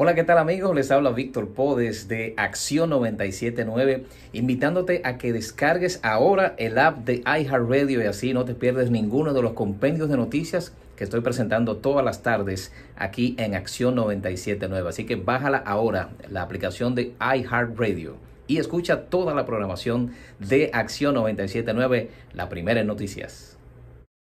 Hola, ¿qué tal amigos? Les habla Víctor Podes de Acción 979, invitándote a que descargues ahora el app de iHeartRadio y así no te pierdes ninguno de los compendios de noticias que estoy presentando todas las tardes aquí en Acción 979. Así que bájala ahora, la aplicación de iHeartRadio y escucha toda la programación de Acción 979, la primera en noticias.